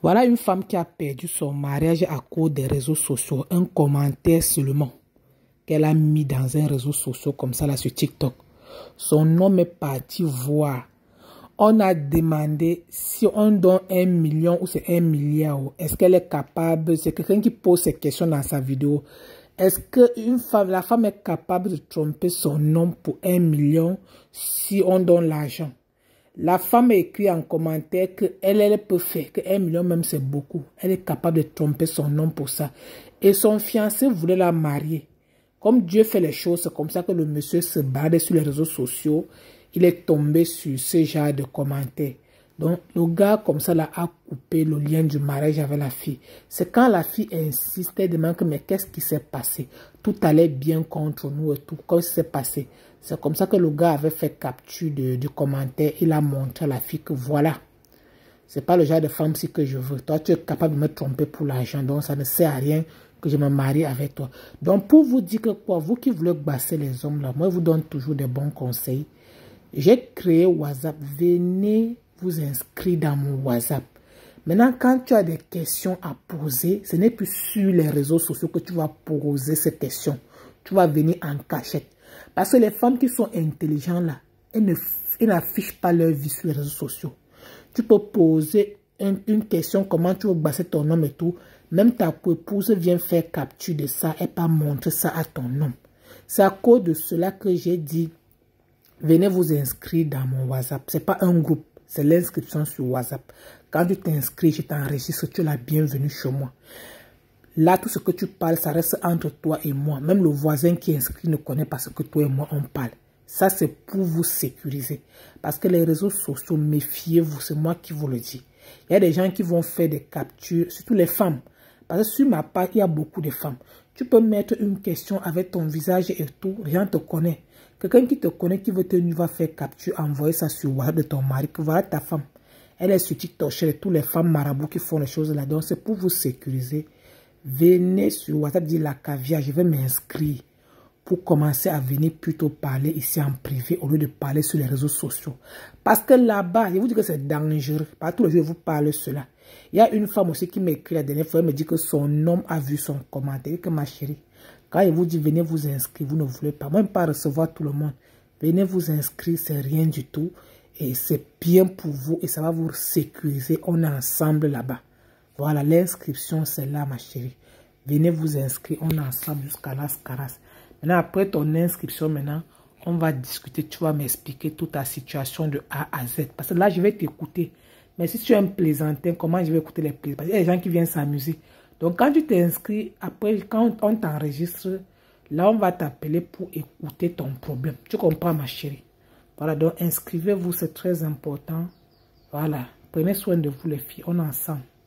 Voilà une femme qui a perdu son mariage à cause des réseaux sociaux. Un commentaire seulement qu'elle a mis dans un réseau social comme ça, là, sur TikTok. Son nom est parti voir. On a demandé si on donne un million ou c'est un milliard. Est-ce qu'elle est capable C'est quelqu'un qui pose ces questions dans sa vidéo. Est-ce que femme, la femme est capable de tromper son nom pour un million si on donne l'argent la femme a écrit en commentaire qu'elle, elle peut faire, que million même c'est beaucoup. Elle est capable de tromper son nom pour ça. Et son fiancé voulait la marier. Comme Dieu fait les choses, c'est comme ça que le monsieur se barre sur les réseaux sociaux. Il est tombé sur ce genre de commentaires. Donc, le gars, comme ça, l'a a coupé le lien du mariage avec la fille. C'est quand la fille insistait de demande que, mais qu'est-ce qui s'est passé Tout allait bien contre nous et tout. Qu'est-ce qui s'est passé c'est comme ça que le gars avait fait capture du commentaire. Il a montré à la fille que voilà, ce n'est pas le genre de femme si que je veux. Toi, tu es capable de me tromper pour l'argent. Donc, ça ne sert à rien que je me marie avec toi. Donc, pour vous dire que quoi, vous qui voulez basser les hommes là, moi, je vous donne toujours des bons conseils. J'ai créé WhatsApp. Venez vous inscrire dans mon WhatsApp. Maintenant, quand tu as des questions à poser, ce n'est plus sur les réseaux sociaux que tu vas poser ces questions. Tu vas venir en cachette. Parce que les femmes qui sont intelligentes, là, elles n'affichent pas leur vie sur les réseaux sociaux. Tu peux poser une, question, comment tu veux baser ton nom et tout. Même ta épouse vient faire capture de ça et pas montrer ça à ton nom. C'est à cause de cela que j'ai dit, venez vous inscrire dans mon WhatsApp. n'est pas un groupe, c'est l'inscription sur WhatsApp. Quand tu t'inscris, je t'enregistre, tu es la bienvenue chez moi. Là, tout ce que tu parles, ça reste entre toi et moi. Même le voisin qui est inscrit ne connaît pas ce que toi et moi on parle. Ça, c'est pour vous sécuriser. Parce que les réseaux sociaux, méfiez-vous, c'est moi qui vous le dis. Il y a des gens qui vont faire des captures, surtout les femmes. Parce que sur ma part, il y a beaucoup de femmes. Tu peux mettre une question avec ton visage et tout, rien te connaît. Quelqu'un qui te connaît, qui veut te va faire capture, envoyer ça sur WhatsApp de ton mari, pour voir ta femme. Elle est sur TikTok, chez toutes les femmes marabouts qui font les choses là-dedans. C'est pour vous sécuriser. Venez sur WhatsApp dit la caviar, je vais m'inscrire pour commencer à venir plutôt parler ici en privé au lieu de parler sur les réseaux sociaux. Parce que là-bas, je vous dis que c'est dangereux. Pas tous les je vous parle cela. Il y a une femme aussi qui m'écrit la dernière fois, elle me dit que son homme a vu son commentaire, que ma chérie, quand il vous dit venez vous inscrire, vous ne voulez pas, même pas recevoir tout le monde. Venez vous inscrire, c'est rien du tout. Et c'est bien pour vous et ça va vous sécuriser. On est ensemble là-bas. Voilà, l'inscription, c'est là, ma chérie. Venez vous inscrire, on est ensemble jusqu'à la Maintenant, après ton inscription, maintenant, on va discuter, tu vas m'expliquer toute ta situation de A à Z. Parce que là, je vais t'écouter. Mais si tu es un plaisantin, comment je vais écouter les plaisantins Parce qu'il y a des gens qui viennent s'amuser. Donc, quand tu t'inscris, après, quand on t'enregistre, là, on va t'appeler pour écouter ton problème. Tu comprends, ma chérie Voilà, donc inscrivez-vous, c'est très important. Voilà, prenez soin de vous, les filles. On est ensemble.